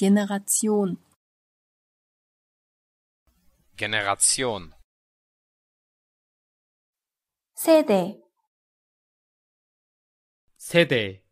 Generation Generation 세대 세대